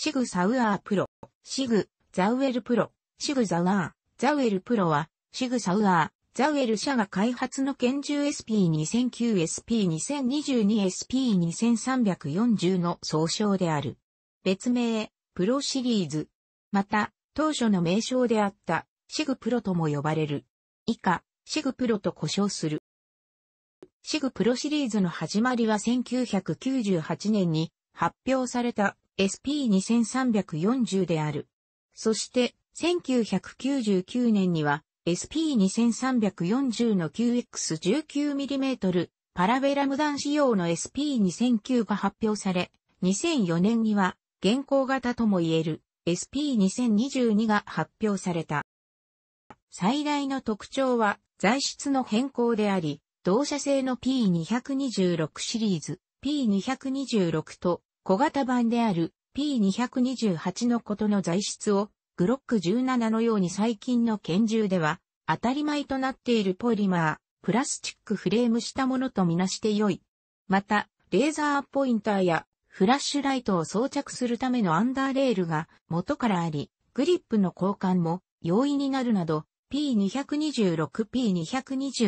シグサウアープロ、シグ、ザウエルプロ、シグザウアー、ザウエルプロは、シグサウアー、ザウエル社が開発の拳銃 SP2009、SP2022、SP2340 の総称である。別名、プロシリーズ。また、当初の名称であった、シグプロとも呼ばれる。以下、シグプロと呼称する。シグプロシリーズの始まりは1998年に発表された SP2340 である。そして、1999年には SP2340 の QX19mm パラベラム弾仕様の SP2009 が発表され、2004年には現行型ともいえる SP2022 が発表された。最大の特徴は材質の変更であり、同社製の P226 シリーズ、P226 と小型版である P228 のことの材質をグロック17のように最近の拳銃では当たり前となっているポリマー、プラスチックフレームしたものとみなして良い。また、レーザーポインターやフラッシュライトを装着するためのアンダーレールが元からあり、グリップの交換も容易になるなど、P226、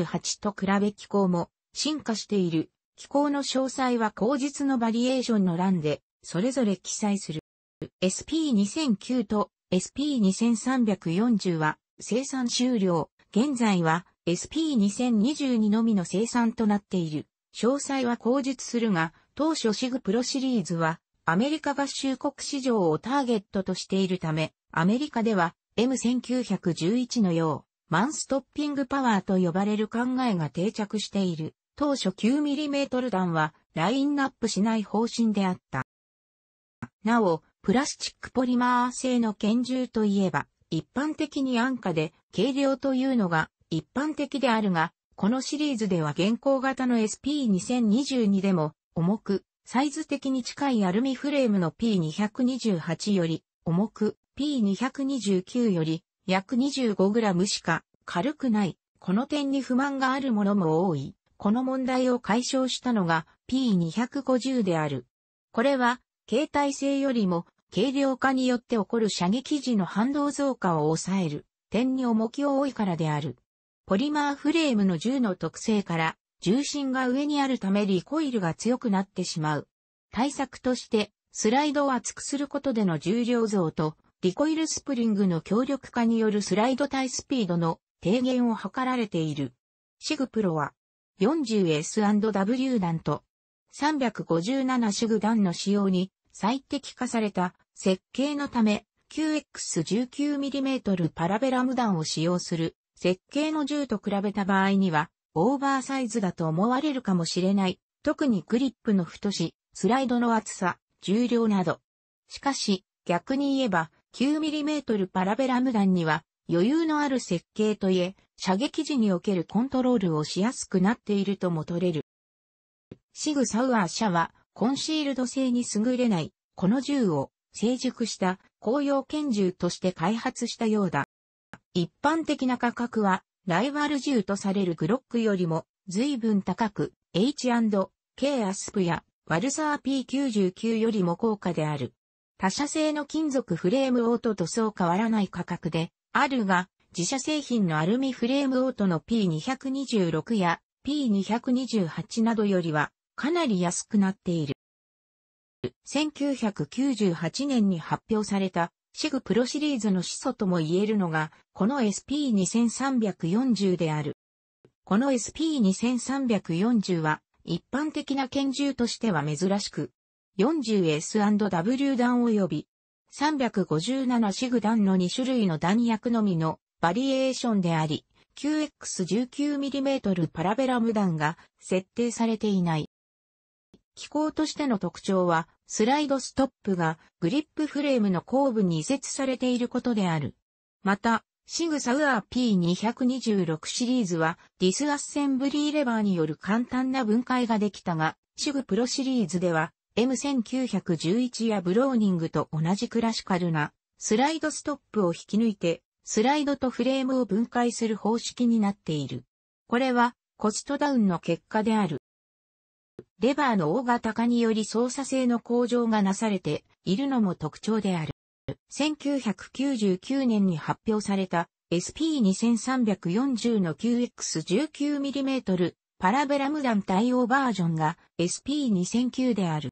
P228 と比べ機構も進化している。機構の詳細は口実のバリエーションの欄で、それぞれ記載する。SP2009 と SP2340 は生産終了。現在は SP2022 のみの生産となっている。詳細は口述するが、当初シグプロシリーズはアメリカ合衆国市場をターゲットとしているため、アメリカでは M1911 のよう、マンストッピングパワーと呼ばれる考えが定着している。当初 9mm 弾はラインナップしない方針であった。なお、プラスチックポリマー製の拳銃といえば、一般的に安価で軽量というのが一般的であるが、このシリーズでは現行型の SP2022 でも重く、サイズ的に近いアルミフレームの P228 より重く P229 より約 25g しか軽くない。この点に不満があるものも多い。この問題を解消したのが P250 である。これは、携帯性よりも軽量化によって起こる射撃時の反動増加を抑える点に重きを置いからである。ポリマーフレームの銃の特性から重心が上にあるためリコイルが強くなってしまう。対策としてスライドを厚くすることでの重量増とリコイルスプリングの強力化によるスライド対スピードの低減を図られている。シグプロは 40S&W 弾と357種具弾の使用に最適化された設計のため 9X19mm パラベラム弾を使用する設計の銃と比べた場合にはオーバーサイズだと思われるかもしれない。特にグリップの太し、スライドの厚さ、重量など。しかし、逆に言えば 9mm パラベラム弾には余裕のある設計といえ、射撃時におけるコントロールをしやすくなっているとも取れる。シグ・サウアー社は、コンシールド性に優れない、この銃を、成熟した、紅葉拳銃として開発したようだ。一般的な価格は、ライバル銃とされるグロックよりも、随分高く、H&K アスプや、ワルサー P99 よりも高価である。他社製の金属フレームオートとそう変わらない価格で、あるが、自社製品のアルミフレームオートの P226 や P228 などよりはかなり安くなっている。1998年に発表されたシグプロシリーズの始祖とも言えるのが、この SP2340 である。この SP2340 は一般的な拳銃としては珍しく、40S&W 弾及び3 5 7グ弾の2種類の弾薬のみのバリエーションであり、q x 1 9 m m パラベラム弾が設定されていない。機構としての特徴は、スライドストップがグリップフレームの後部に移設されていることである。また、シグサウアー P226 シリーズはディスアッセンブリーレバーによる簡単な分解ができたが、シグプロシリーズでは M1911 やブローニングと同じクラシカルなスライドストップを引き抜いてスライドとフレームを分解する方式になっている。これはコストダウンの結果である。レバーの大型化により操作性の向上がなされているのも特徴である。1999年に発表された SP2340 の QX19mm パラベラム弾対応バージョンが SP2009 である。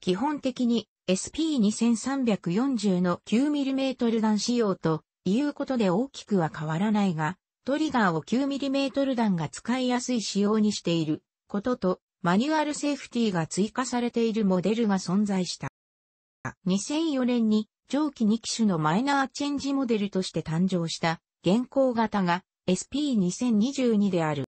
基本的に SP2340 の 9mm 弾仕様ということで大きくは変わらないが、トリガーを 9mm 弾が使いやすい仕様にしていることと、マニュアルセーフティが追加されているモデルが存在した。2004年に上記2機種のマイナーチェンジモデルとして誕生した現行型が SP2022 である。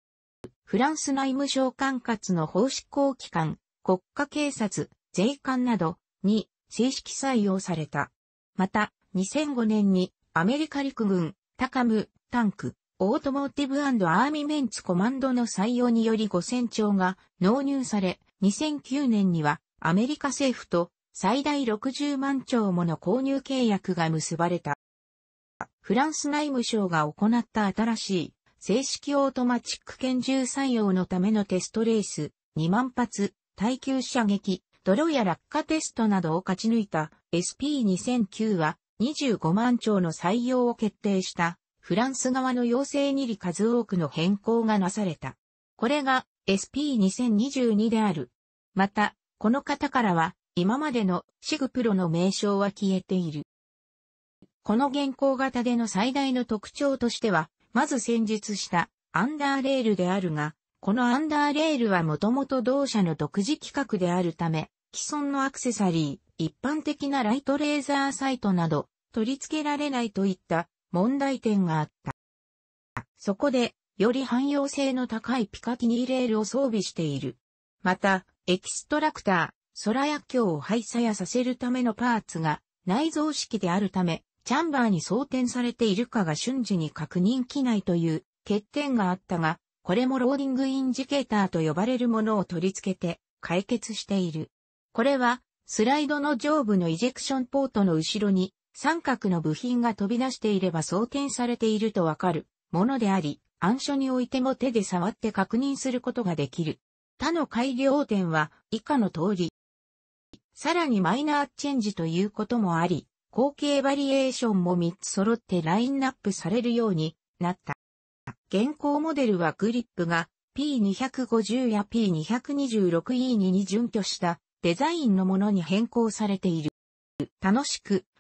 フランス内務省管轄の法執行機関、国家警察、税関などに正式採用された。また、2005年にアメリカ陸軍、タカム、タンク、オートモーティブアーミメンツコマンドの採用により5000丁が納入され、2009年にはアメリカ政府と最大60万丁もの購入契約が結ばれた。フランス内務省が行った新しい正式オートマチック拳銃採用のためのテストレース、2万発、耐久射撃、泥や落下テストなどを勝ち抜いた SP2009 は25万兆の採用を決定したフランス側の要請に利数多くの変更がなされた。これが SP2022 である。また、この方からは今までのシグプロの名称は消えている。この現行型での最大の特徴としては、まず先日したアンダーレールであるが、このアンダーレールはもともと同社の独自規格であるため、既存のアクセサリー、一般的なライトレーザーサイトなど、取り付けられないといった問題点があった。そこで、より汎用性の高いピカティニーレールを装備している。また、エキストラクター、空薬莢を廃作やさせるためのパーツが内蔵式であるため、チャンバーに装填されているかが瞬時に確認機内という欠点があったが、これもローディングインジケーターと呼ばれるものを取り付けて解決している。これはスライドの上部のイジェクションポートの後ろに三角の部品が飛び出していれば装填されているとわかるものであり、暗所においても手で触って確認することができる。他の改良点は以下の通り。さらにマイナーチェンジということもあり、後継バリエーションも3つ揃ってラインナップされるようになった。現行モデルはグリップが P250 や P226E2 に準拠したデザインのものに変更されている。楽しく